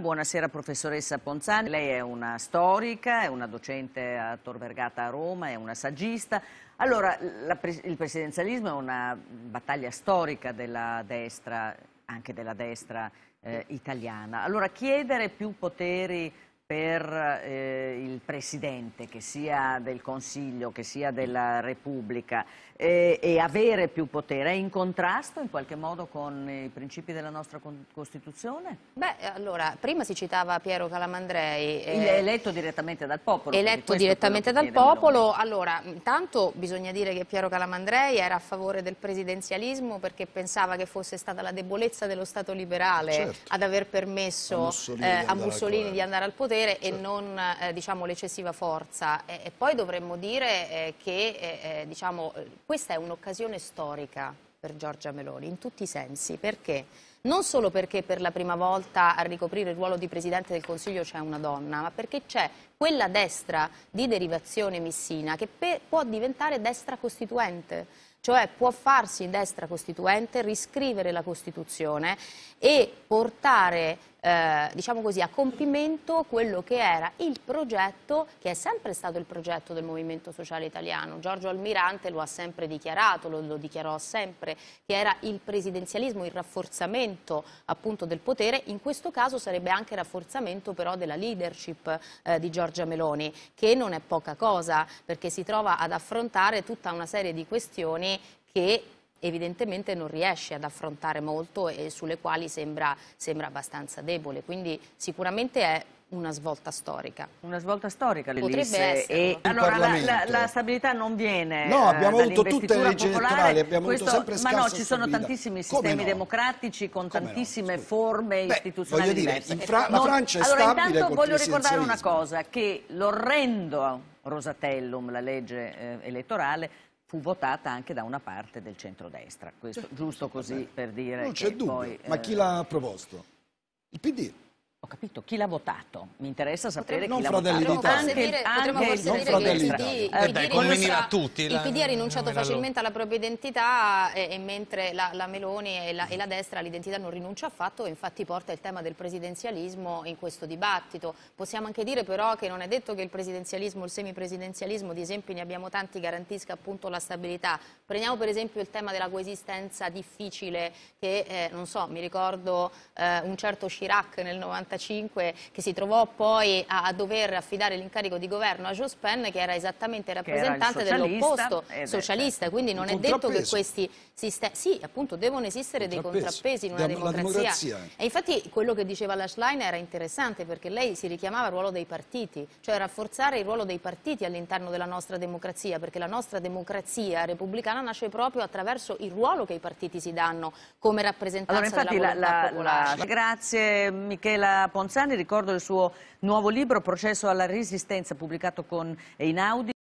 Buonasera professoressa Ponzani, lei è una storica, è una docente a Tor Vergata a Roma, è una saggista. Allora, la, il presidenzialismo è una battaglia storica della destra, anche della destra eh, italiana. Allora, chiedere più poteri per eh, il Presidente, che sia del Consiglio, che sia della Repubblica, eh, e avere più potere, è in contrasto in qualche modo con i principi della nostra Costituzione? Beh, allora, prima si citava Piero Calamandrei. Eh, eletto direttamente dal popolo. Eletto direttamente dal popolo, allora, intanto bisogna dire che Piero Calamandrei era a favore del presidenzialismo perché pensava che fosse stata la debolezza dello Stato liberale certo. ad aver permesso a Mussolini, eh, a Mussolini di andare al potere dovere e non eh, diciamo, l'eccessiva forza. E, e, poi dovremmo dire eh, che eh, eh, diciamo, questa è un'occasione storica per Giorgia Meloni, in tutti i sensi. Perché? Non solo perché per la prima volta a ricoprire il ruolo di Presidente del Consiglio c'è una donna, ma perché c'è quella destra di derivazione missina che può diventare destra costituente cioè può farsi destra costituente, riscrivere la Costituzione e portare eh, diciamo così, a compimento quello che era il progetto, che è sempre stato il progetto del Movimento Sociale Italiano. Giorgio Almirante lo ha sempre dichiarato, lo, lo dichiarò sempre, che era il presidenzialismo, il rafforzamento appunto del potere, in questo caso sarebbe anche rafforzamento però della leadership eh, di Giorgia Meloni, che non è poca cosa, perché si trova ad affrontare tutta una serie di questioni che evidentemente non riesce ad affrontare molto e sulle quali sembra, sembra abbastanza debole. Quindi sicuramente è una svolta storica. Una svolta storica l'Elisse. E... Allora la, la, la, stabilità non viene No, eh, abbiamo eh, avuto tutte le leggi elettorali, abbiamo Questo, avuto sempre scarsa Ma no, ci sono stabilità. tantissimi sistemi no? democratici con Come tantissime no? forme Beh, istituzionali dire, Fra non... la Francia è allora, intanto voglio ricordare una cosa, che l'orrendo Rosatellum, la legge eh, elettorale, fu votata anche da una parte del centrodestra. Questo, giusto così per dire non c'è dubbio, poi, ma chi eh, l'ha proposto? Il PD. Ho capito, chi l'ha votato? Mi interessa sapere Potremmo, chi l'ha votato. Non Fratelli Anche, dire, anche non il, il PD, eh, PD, dai, rinuncia, tutti, il PD ha eh. rinunciato facilmente alla propria identità e, e mentre la, la Meloni e la, e la, destra all'identità non rinuncia affatto e infatti porta il tema del presidenzialismo in questo dibattito. Possiamo anche dire però che non è detto che il presidenzialismo, il semipresidenzialismo, di esempi ne abbiamo tanti, garantisca appunto la stabilità. Prendiamo per esempio il tema della coesistenza difficile che, eh, non so, mi ricordo eh, un certo Chirac nel 90 1945 che si trovò poi a, dover affidare l'incarico di governo a Jospin che era esattamente rappresentante dell'opposto eh, socialista, socialista certo. quindi non è detto che questi sistemi, sì appunto devono esistere dei contrappesi in una democrazia. democrazia. E infatti quello che diceva la Schlein era interessante perché lei si richiamava al ruolo dei partiti, cioè rafforzare il ruolo dei partiti all'interno della nostra democrazia perché la nostra democrazia repubblicana nasce proprio attraverso il ruolo che i partiti si danno come rappresentanza allora, infatti, della volontà la, la, la... Grazie Michela Luca Ponzani, ricordo il suo nuovo libro Processo alla resistenza pubblicato con Einaudi. Eh,